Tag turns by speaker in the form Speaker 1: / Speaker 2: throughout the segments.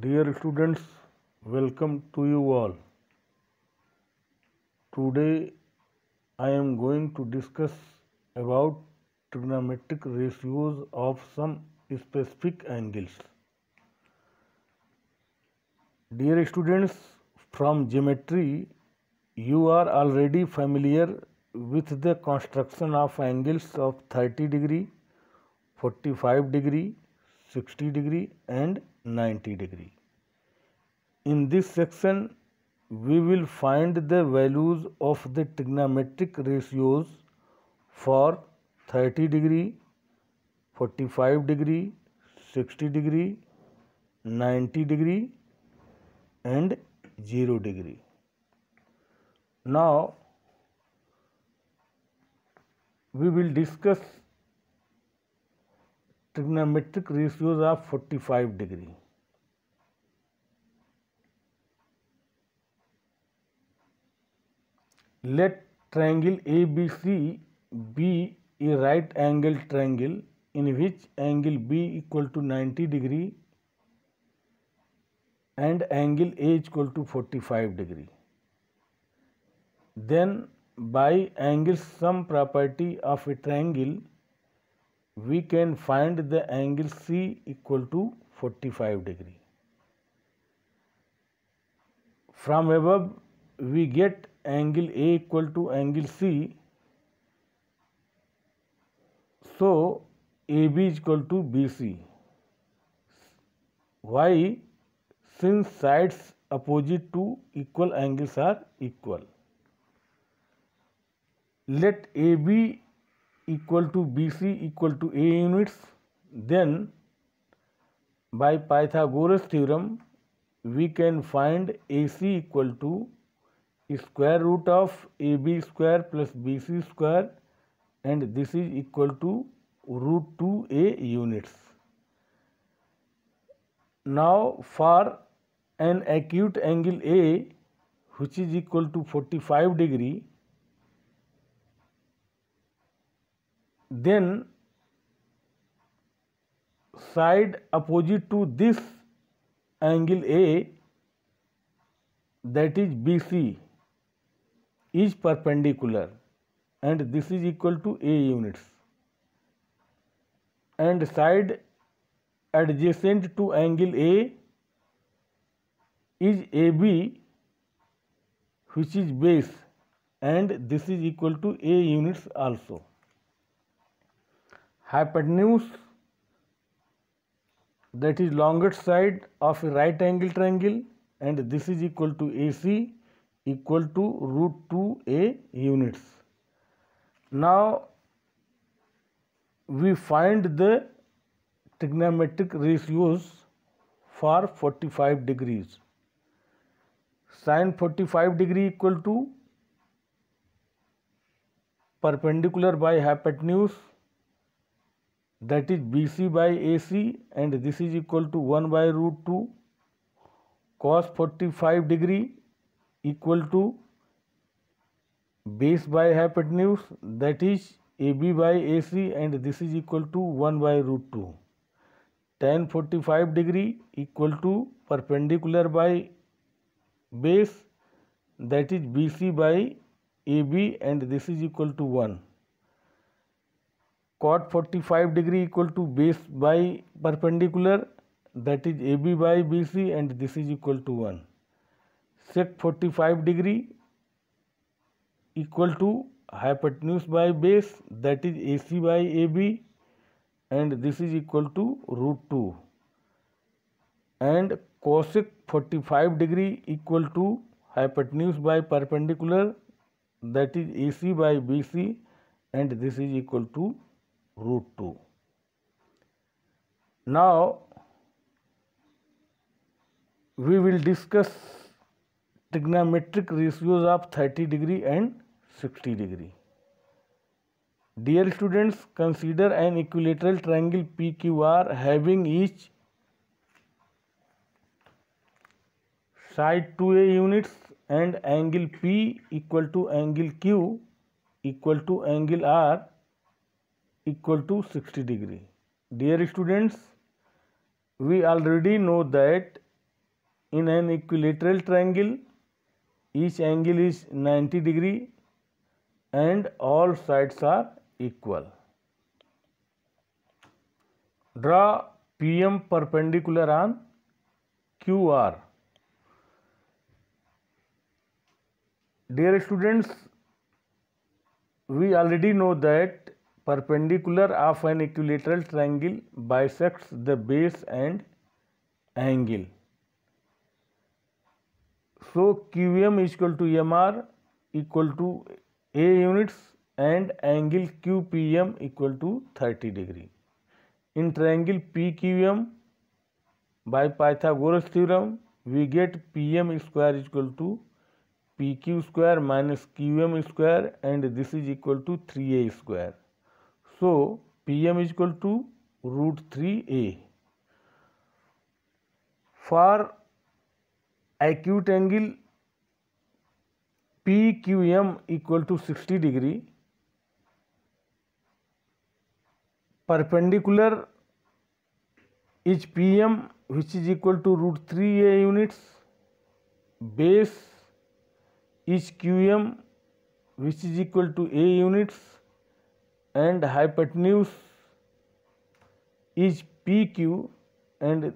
Speaker 1: Dear students, welcome to you all. Today I am going to discuss about trigonometric ratios of some specific angles. Dear students, from geometry you are already familiar with the construction of angles of 30 degree, 45 degree, 60 degree and 90 degree. In this section, we will find the values of the trigonometric ratios for 30 degree, 45 degree, 60 degree, 90 degree and 0 degree. Now, we will discuss trigonometric ratios of forty five degree let triangle A B C B A right angle triangle in which angle B equal to ninety degree and angle A equal to forty five degree then by angle sum property of a triangle we can find the angle C equal to 45 degree. From above we get angle A equal to angle C. So, AB is equal to BC. Why? Since sides opposite to equal angles are equal. Let AB equal to BC equal to A units then by Pythagoras theorem we can find AC equal to square root of AB square plus BC square and this is equal to root A units. Now for an acute angle A which is equal to 45 degree then side opposite to this angle A that is BC is perpendicular and this is equal to A units and side adjacent to angle A is AB which is base and this is equal to A units also hypotenuse that is longest side of a right angle triangle and this is equal to AC equal to root 2A units. Now we find the trigonometric ratios for 45 degrees. Sine 45 degree equal to perpendicular by hypotenuse that is BC by AC and this is equal to 1 by root 2 cos 45 degree equal to base by hypotenuse that is AB by AC and this is equal to 1 by root 2. Tan 45 degree equal to perpendicular by base that is BC by AB and this is equal to 1 cot 45 degree equal to base by perpendicular that is AB by BC and this is equal to 1. Sec 45 degree equal to hypotenuse by base that is AC by AB and this is equal to root 2 and cosec 45 degree equal to hypotenuse by perpendicular that is AC by BC and this is equal to root 2. Now, we will discuss trigonometric ratios of 30 degree and 60 degree. Dear students, consider an equilateral triangle PQR having each side 2A units and angle P equal to angle Q equal to angle R equal to 60 degree. Dear students, we already know that in an equilateral triangle, each angle is 90 degree and all sides are equal. Draw PM perpendicular on QR. Dear students, we already know that perpendicular of an equilateral triangle bisects the base and angle so Q M is equal to M R equal to A units and angle Q P M equal to thirty degree in triangle P Q M by Pythagoras theorem we get P M square is equal to P Q square minus Q M square and this is equal to three A square so P M is equal to root three A for acute angle P Q M equal to sixty degree perpendicular is P M which is equal to root three A units base is Q M which is equal to A units and hypotenuse is PQ and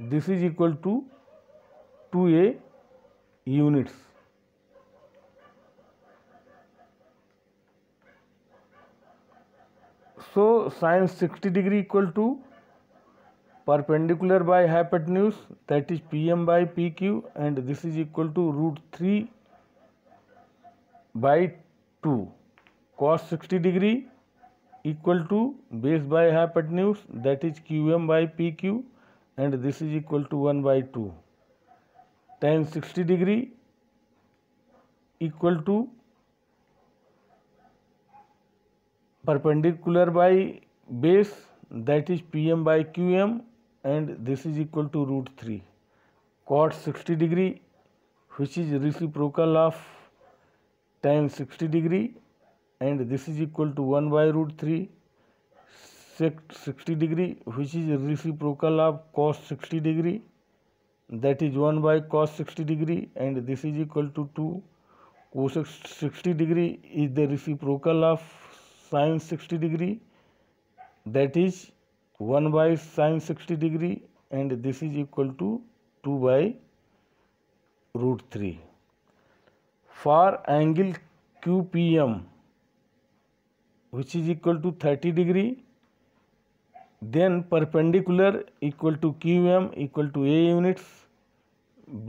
Speaker 1: this is equal to 2A units. So, sine 60 degree equal to perpendicular by hypotenuse that is PM by PQ and this is equal to root 3 by 2. cos 60 degree equal to base by hypotenuse that is qm by pq and this is equal to 1 by 2 tan 60 degree equal to perpendicular by base that is pm by qm and this is equal to root 3 cot 60 degree which is reciprocal of tan 60 degree and this is equal to one by root three sixty degree which is reciprocal of cos sixty degree that is one by cos sixty degree and this is equal to two sixty degree is the reciprocal of sine sixty degree that is one by sine sixty degree and this is equal to two by root three for angle Q P M which is equal to 30 degree then perpendicular equal to qm equal to a units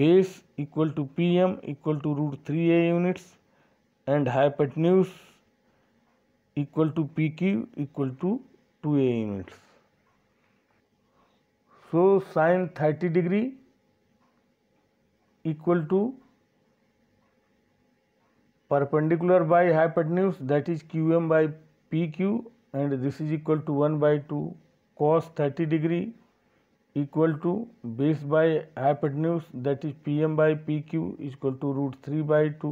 Speaker 1: base equal to pm equal to root 3 a units and hypotenuse equal to pq equal to 2 a units so sine 30 degree equal to perpendicular by hypotenuse that is qm by P Q and this is equal to 1 by 2 cos 30 degree equal to base by hypotenuse that is pm by pq is equal to root 3 by 2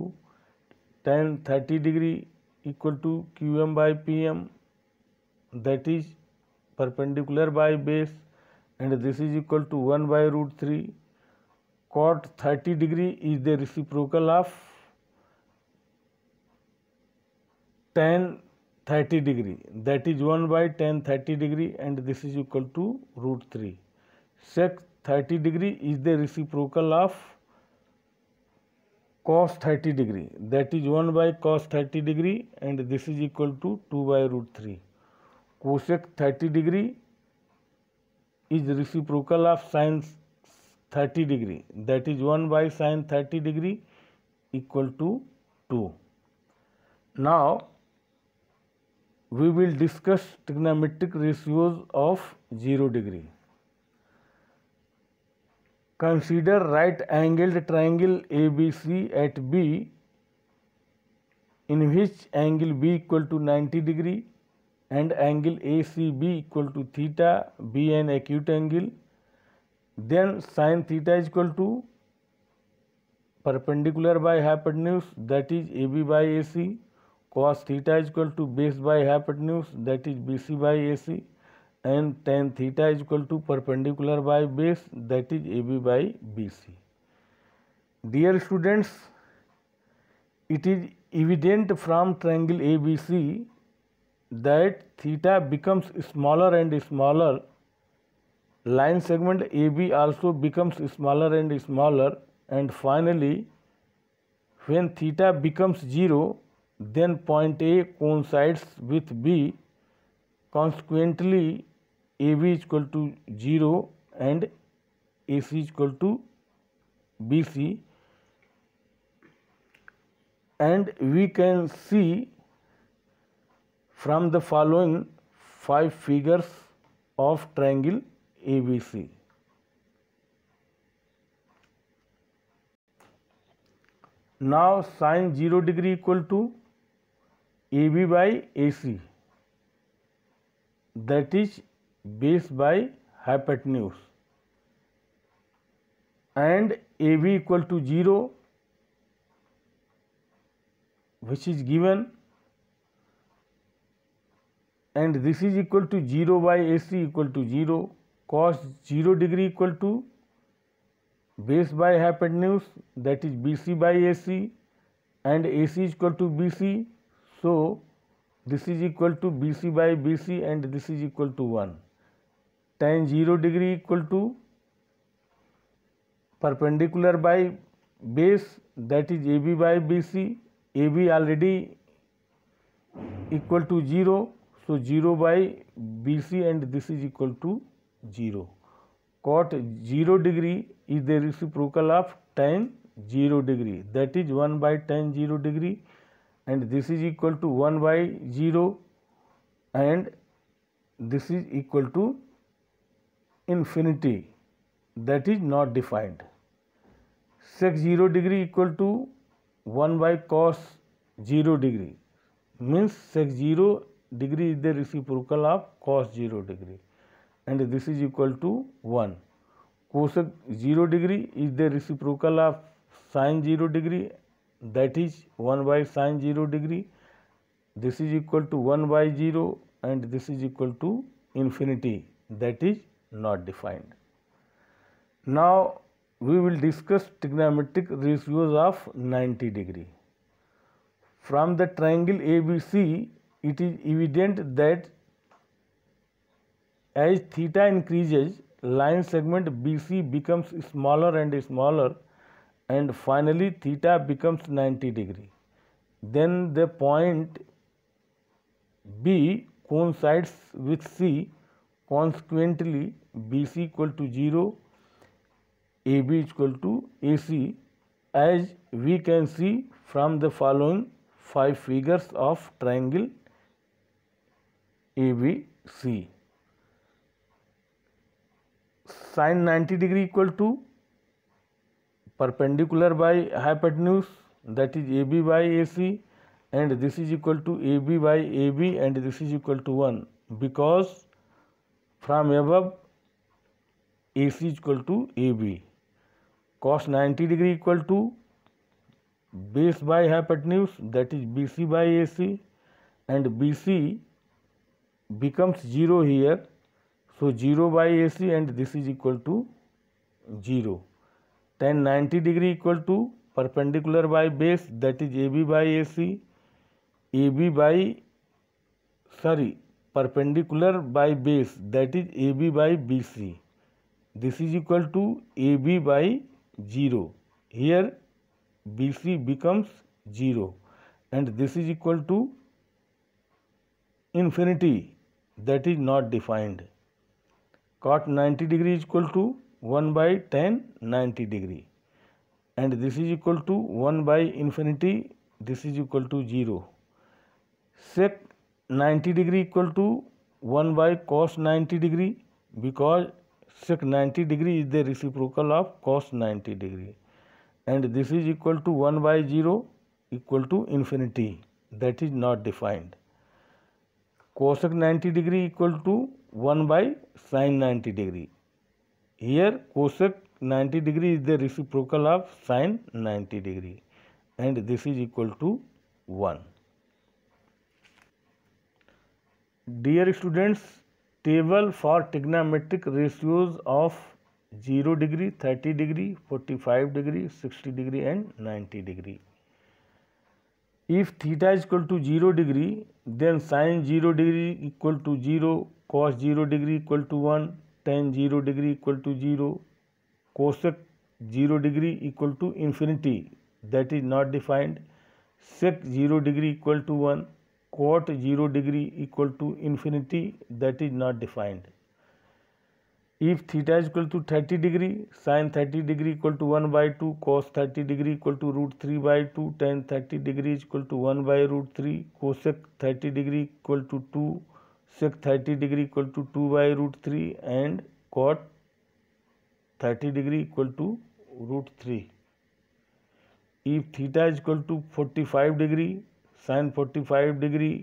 Speaker 1: tan 30 degree equal to qm by pm that is perpendicular by base and this is equal to 1 by root 3 cot 30 degree is the reciprocal of tan 30 degree that is 1 by 10 30 degree and this is equal to root 3 sec 30 degree is the reciprocal of cos 30 degree that is 1 by cos 30 degree and this is equal to 2 by root 3 cosec 30 degree is reciprocal of sin 30 degree that is 1 by sin 30 degree equal to 2 now we will discuss trigonometric ratios of 0 degree. Consider right angled triangle ABC at B in which angle B equal to 90 degree and angle ACB equal to theta, B an acute angle, then sine theta is equal to perpendicular by hypotenuse that is AB by AC cos theta is equal to base by hypotenuse that is BC by AC and tan theta is equal to perpendicular by base that is AB by BC. Dear students, it is evident from triangle ABC that theta becomes smaller and smaller line segment AB also becomes smaller and smaller and finally when theta becomes 0 then point A coincides with B. Consequently, AB is equal to 0 and AC is equal to BC. And we can see from the following five figures of triangle ABC. Now sine 0 degree equal to A B by A C that is base by hypotenuse and A B equal to zero which is given and this is equal to zero by A C equal to zero cos zero degree equal to base by hypotenuse that is B C by A C and A C is equal to B C So, this is equal to BC by BC and this is equal to 1. Tan 0 degree equal to perpendicular by base that is AB by BC. AB already equal to 0. So, 0 by BC and this is equal to 0. Cot 0 degree is the reciprocal of tan 0 degree that is 1 by tan 0 degree and this is equal to 1 by 0 and this is equal to infinity that is not defined. Sec 0 degree equal to 1 by cos 0 degree means sec 0 degree is the reciprocal of cos 0 degree and this is equal to 1. Cosec 0 degree is the reciprocal of sin 0 degree that is 1 by sine 0 degree this is equal to 1 by 0 and this is equal to infinity that is not defined. Now we will discuss trigonometric ratios of 90 degree. From the triangle ABC it is evident that as theta increases line segment BC becomes smaller and smaller and finally theta becomes 90 degree then the point B coincides with C consequently BC equal to 0 AB equal to AC as we can see from the following five figures of triangle ABC Sin 90 degree equal to perpendicular by hypotenuse that is AB by AC and this is equal to AB by AB and this is equal to 1 because from above AC is equal to AB cos 90 degree equal to base by hypotenuse that is BC by AC and BC becomes 0 here so 0 by AC and this is equal to 0 tan 90 degree equal to perpendicular by base that is AB by AC AB by sorry perpendicular by base that is AB by BC this is equal to AB by 0 here BC becomes 0 and this is equal to infinity that is not defined cot 90 degree is equal to 1 by 10 90 degree and this is equal to 1 by infinity this is equal to 0 sec 90 degree equal to 1 by cos 90 degree because sec 90 degree is the reciprocal of cos 90 degree and this is equal to 1 by 0 equal to infinity that is not defined cosec 90 degree equal to 1 by sin 90 degree here cosec 90 degree is the reciprocal of sin 90 degree and this is equal to 1. Dear students, table for trigonometric ratios of 0 degree, 30 degree, 45 degree, 60 degree and 90 degree. If theta is equal to 0 degree, then sin 0 degree equal to 0, cos 0 degree equal to 1, tan zero degree equal to zero cosec zero degree equal to infinity that is not defined sec zero degree equal to one cot zero degree equal to infinity that is not defined if theta is equal to thirty degree sine thirty degree equal to one by two cos thirty degree equal to root three by two tan thirty degree equal to one by root three cosec thirty degree equal to two sec 30 degree equal to 2 by root 3 and cot 30 degree equal to root 3. If theta is equal to 45 degree, sin 45 degree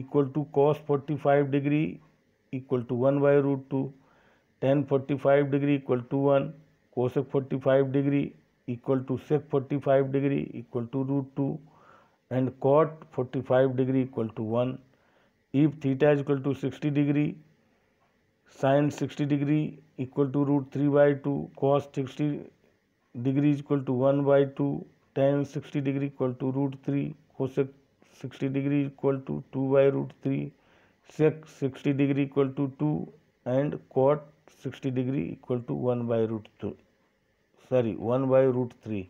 Speaker 1: equal to cos 45 degree equal to 1 by root 2, tan 45 degree equal to 1, cosec 45 degree equal to sec 45 degree equal to root 2 and cot 45 degree equal to 1. If theta is equal to sixty degree sine sixty degree equal to root three by two cos sixty degree is equal to one by two tan sixty degree equal to root three cosec sixty degree equal to two by root three sec sixty degree equal to two and cot sixty degree equal to one by root two sorry one by root three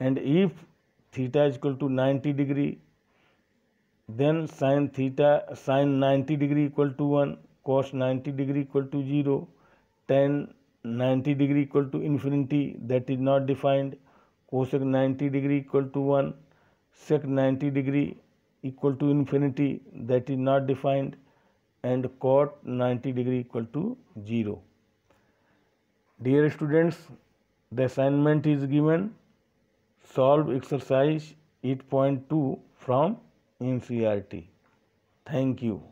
Speaker 1: and if theta equal to ninety degree then sine theta sine 90 degree equal to 1 cos 90 degree equal to 0 tan 90 degree equal to infinity that is not defined cosec 90 degree equal to 1 sec 90 degree equal to infinity that is not defined and cot 90 degree equal to 0 dear students the assignment is given solve exercise 8.2 from inferiority. Thank you.